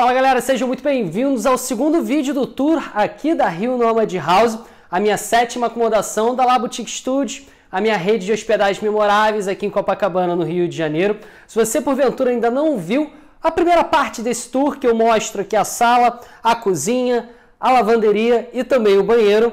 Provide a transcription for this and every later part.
Fala galera, sejam muito bem-vindos ao segundo vídeo do tour aqui da Rio Nomad House, a minha sétima acomodação da La Boutique Studios, a minha rede de hospedagens memoráveis aqui em Copacabana, no Rio de Janeiro. Se você porventura ainda não viu a primeira parte desse tour, que eu mostro aqui a sala, a cozinha, a lavanderia e também o banheiro,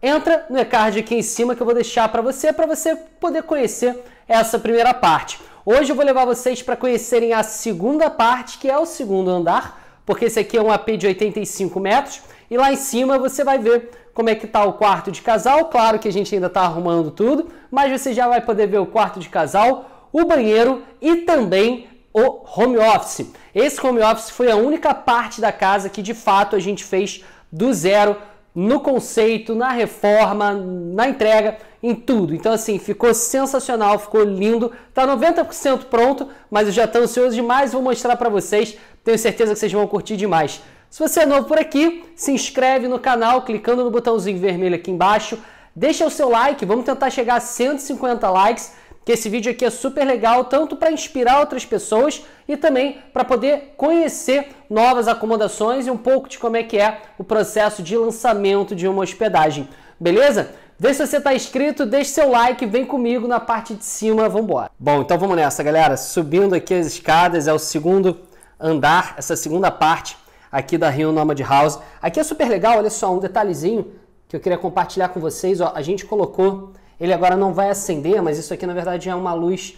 entra no e-card aqui em cima que eu vou deixar para você, para você poder conhecer essa primeira parte. Hoje eu vou levar vocês para conhecerem a segunda parte, que é o segundo andar, porque esse aqui é um AP de 85 metros. E lá em cima você vai ver como é que está o quarto de casal. Claro que a gente ainda está arrumando tudo, mas você já vai poder ver o quarto de casal, o banheiro e também o home office. Esse home office foi a única parte da casa que de fato a gente fez do zero no conceito, na reforma, na entrega, em tudo. Então, assim, ficou sensacional, ficou lindo. Tá 90% pronto, mas eu já estou ansioso demais, vou mostrar para vocês. Tenho certeza que vocês vão curtir demais. Se você é novo por aqui, se inscreve no canal clicando no botãozinho vermelho aqui embaixo. Deixa o seu like, vamos tentar chegar a 150 likes que esse vídeo aqui é super legal, tanto para inspirar outras pessoas e também para poder conhecer novas acomodações e um pouco de como é que é o processo de lançamento de uma hospedagem. Beleza? Vê se você está inscrito, deixe seu like, vem comigo na parte de cima, vamos embora. Bom, então vamos nessa, galera. Subindo aqui as escadas, é o segundo andar, essa segunda parte aqui da Rio Nomad House. Aqui é super legal, olha só, um detalhezinho que eu queria compartilhar com vocês. Ó, a gente colocou ele agora não vai acender, mas isso aqui na verdade é uma luz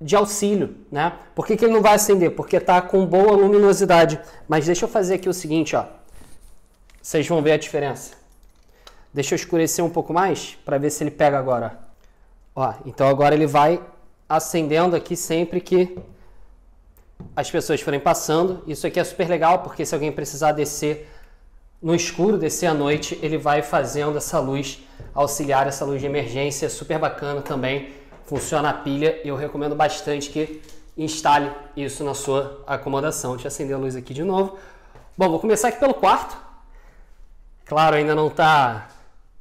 de auxílio, né? Por que, que ele não vai acender? Porque está com boa luminosidade. Mas deixa eu fazer aqui o seguinte, ó. Vocês vão ver a diferença. Deixa eu escurecer um pouco mais para ver se ele pega agora. Ó, então agora ele vai acendendo aqui sempre que as pessoas forem passando. Isso aqui é super legal porque se alguém precisar descer no escuro, descer à noite, ele vai fazendo essa luz auxiliar essa luz de emergência, super bacana também, funciona a pilha e eu recomendo bastante que instale isso na sua acomodação. Deixa eu acender a luz aqui de novo. Bom, vou começar aqui pelo quarto. Claro, ainda não está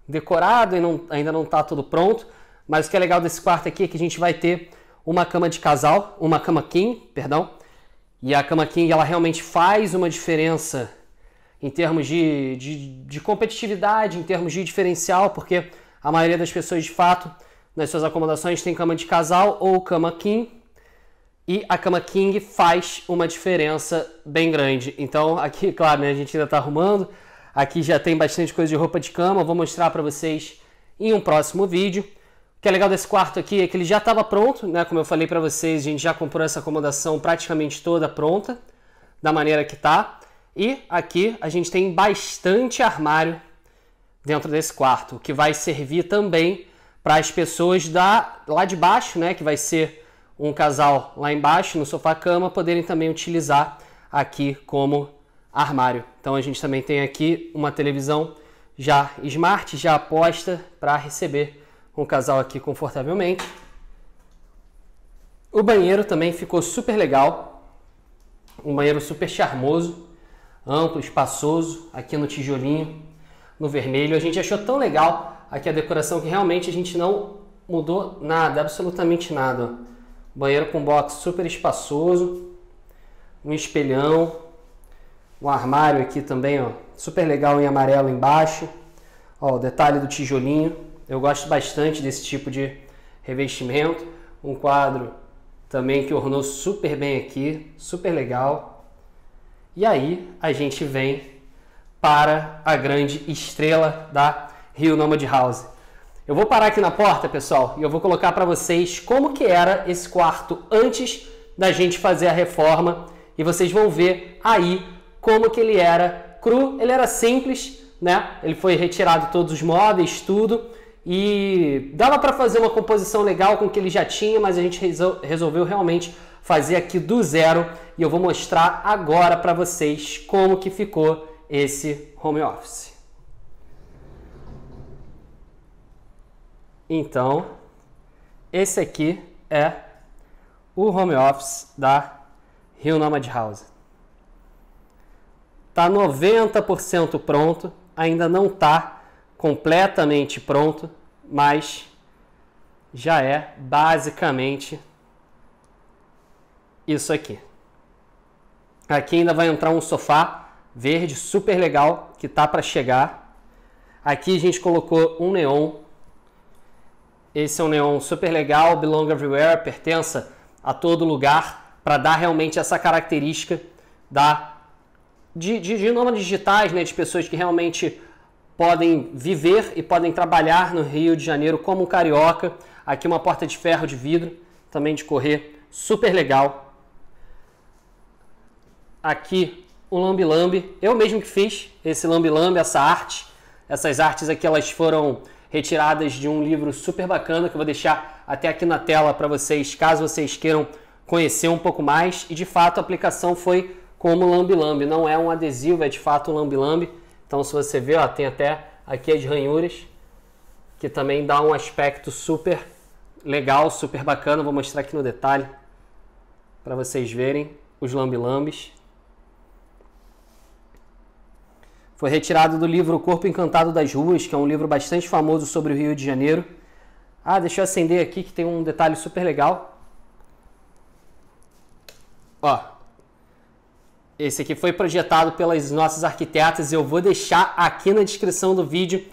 decorado e não, ainda não está tudo pronto, mas o que é legal desse quarto aqui é que a gente vai ter uma cama de casal, uma cama king, perdão, e a cama king ela realmente faz uma diferença em termos de, de, de competitividade, em termos de diferencial, porque a maioria das pessoas, de fato, nas suas acomodações tem cama de casal ou cama king. E a cama king faz uma diferença bem grande. Então, aqui, claro, né, a gente ainda está arrumando. Aqui já tem bastante coisa de roupa de cama. Vou mostrar para vocês em um próximo vídeo. O que é legal desse quarto aqui é que ele já estava pronto, né? Como eu falei para vocês, a gente já comprou essa acomodação praticamente toda pronta, da maneira que está. E aqui a gente tem bastante armário dentro desse quarto, que vai servir também para as pessoas da, lá de baixo, né, que vai ser um casal lá embaixo no sofá-cama, poderem também utilizar aqui como armário. Então a gente também tem aqui uma televisão já smart, já aposta para receber um casal aqui confortavelmente. O banheiro também ficou super legal, um banheiro super charmoso amplo, espaçoso, aqui no tijolinho, no vermelho. A gente achou tão legal aqui a decoração que realmente a gente não mudou nada, absolutamente nada. Banheiro com box super espaçoso, um espelhão, um armário aqui também, ó, super legal em amarelo embaixo. Ó, o detalhe do tijolinho, eu gosto bastante desse tipo de revestimento. Um quadro também que ornou super bem aqui, super legal. E aí a gente vem para a grande estrela da Rio Nomad House. Eu vou parar aqui na porta, pessoal, e eu vou colocar para vocês como que era esse quarto antes da gente fazer a reforma e vocês vão ver aí como que ele era cru, ele era simples, né? Ele foi retirado todos os móveis, tudo, e dava para fazer uma composição legal com o que ele já tinha, mas a gente resol resolveu realmente fazer aqui do zero e eu vou mostrar agora para vocês como que ficou esse home office. Então, esse aqui é o home office da Rio Nomad House. Tá 90% pronto, ainda não tá completamente pronto, mas já é basicamente isso aqui. Aqui ainda vai entrar um sofá verde super legal que tá para chegar. Aqui a gente colocou um neon. Esse é um neon super legal, belong everywhere, pertença a todo lugar, para dar realmente essa característica da de, de, de nômades digitais, né, de pessoas que realmente podem viver e podem trabalhar no Rio de Janeiro como um carioca. Aqui uma porta de ferro de vidro, também de correr, super legal aqui um lambi lambe Eu mesmo que fiz esse lambi lambe essa arte. Essas artes aqui elas foram retiradas de um livro super bacana que eu vou deixar até aqui na tela para vocês, caso vocês queiram conhecer um pouco mais. E de fato a aplicação foi como lambi lambe não é um adesivo, é de fato um lambi lambe Então se você vê, ó, tem até aqui as ranhuras, que também dá um aspecto super legal, super bacana. Vou mostrar aqui no detalhe para vocês verem os lambi lambes Foi retirado do livro O Corpo Encantado das Ruas, que é um livro bastante famoso sobre o Rio de Janeiro. Ah, deixa eu acender aqui que tem um detalhe super legal. Ó. Esse aqui foi projetado pelas nossas arquitetas. Eu vou deixar aqui na descrição do vídeo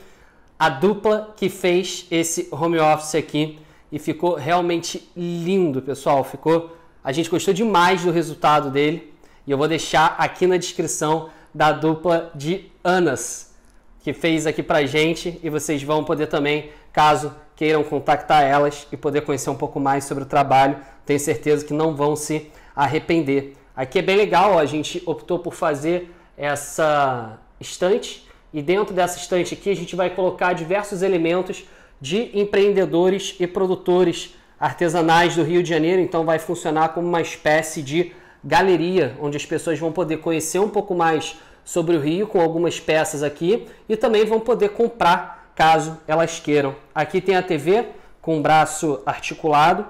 a dupla que fez esse home office aqui e ficou realmente lindo, pessoal. Ficou, a gente gostou demais do resultado dele e eu vou deixar aqui na descrição da dupla de Anas, que fez aqui pra gente e vocês vão poder também, caso queiram contactar elas e poder conhecer um pouco mais sobre o trabalho, tenho certeza que não vão se arrepender. Aqui é bem legal, ó, a gente optou por fazer essa estante e dentro dessa estante aqui a gente vai colocar diversos elementos de empreendedores e produtores artesanais do Rio de Janeiro, então vai funcionar como uma espécie de galeria, onde as pessoas vão poder conhecer um pouco mais sobre o Rio, com algumas peças aqui, e também vão poder comprar caso elas queiram. Aqui tem a TV com o braço articulado,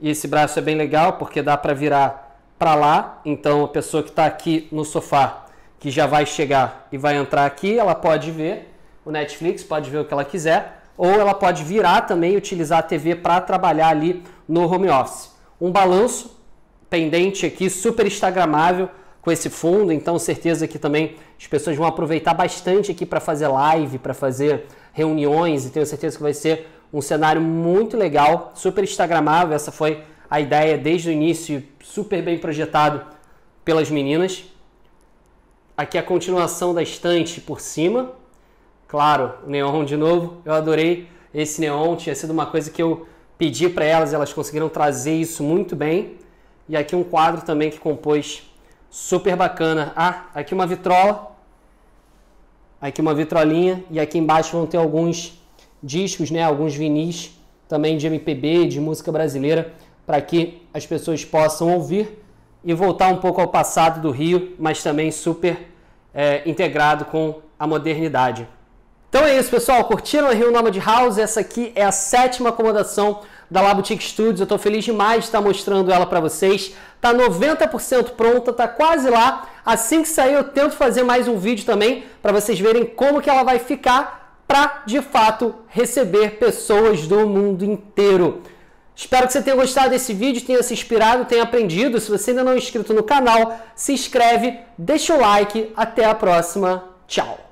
e esse braço é bem legal porque dá para virar para lá, então a pessoa que está aqui no sofá, que já vai chegar e vai entrar aqui, ela pode ver o Netflix, pode ver o que ela quiser, ou ela pode virar também e utilizar a TV para trabalhar ali no home office. Um balanço pendente aqui, super instagramável com esse fundo, então certeza que também as pessoas vão aproveitar bastante aqui para fazer live, para fazer reuniões, e tenho certeza que vai ser um cenário muito legal, super instagramável, essa foi a ideia desde o início, super bem projetado pelas meninas. Aqui a continuação da estante por cima. Claro, neon de novo. Eu adorei esse neon, tinha sido uma coisa que eu pedi para elas, elas conseguiram trazer isso muito bem. E aqui um quadro também que compôs super bacana. Ah, aqui uma vitrola, aqui uma vitrolinha e aqui embaixo vão ter alguns discos, né, alguns vinis também de MPB, de música brasileira, para que as pessoas possam ouvir e voltar um pouco ao passado do Rio, mas também super é, integrado com a modernidade. Então é isso, pessoal. Curtiram o Rio Noma de House? Essa aqui é a sétima acomodação da La Boutique Studios. Eu estou feliz demais de estar mostrando ela para vocês. Tá 90% pronta, tá quase lá. Assim que sair eu tento fazer mais um vídeo também para vocês verem como que ela vai ficar para de fato receber pessoas do mundo inteiro. Espero que você tenha gostado desse vídeo, tenha se inspirado, tenha aprendido. Se você ainda não é inscrito no canal, se inscreve, deixa o like. Até a próxima. Tchau!